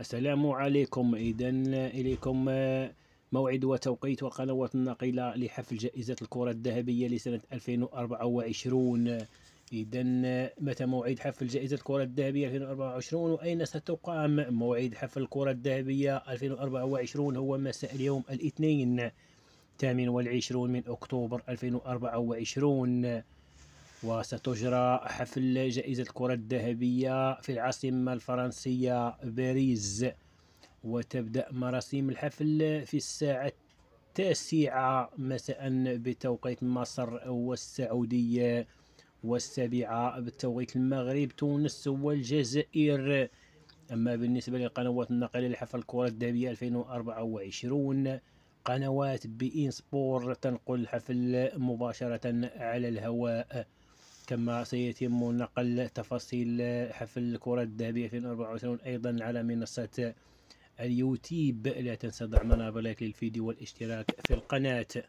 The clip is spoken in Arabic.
السلام عليكم إذا إليكم آه، موعد وتوقيت وقنوات النقلة لحفل جائزة الكرة الذهبية لسنة 2024 إذا آه، متى موعد حفل جائزة الكرة الذهبية 2024 وأين ستقام موعد حفل الكرة الذهبية 2024 هو مساء اليوم الاثنين 28 من أكتوبر 2024 وستجرى حفل جائزة الكرة الذهبية في العاصمة الفرنسية باريس وتبدأ مراسيم الحفل في الساعة التاسعة مساء بتوقيت مصر والسعودية والسابعة بتوقيت المغرب تونس والجزائر أما بالنسبة للقنوات الناقلة لحفل الكرة الذهبية 2024 قنوات بي إن سبور تنقل الحفل مباشرة على الهواء كما سيتم نقل تفاصيل حفل الكرة الذهبية 2024 أيضا على منصة اليوتيوب لا تنسى ضع منابر لايك للفيديو والاشتراك في القناة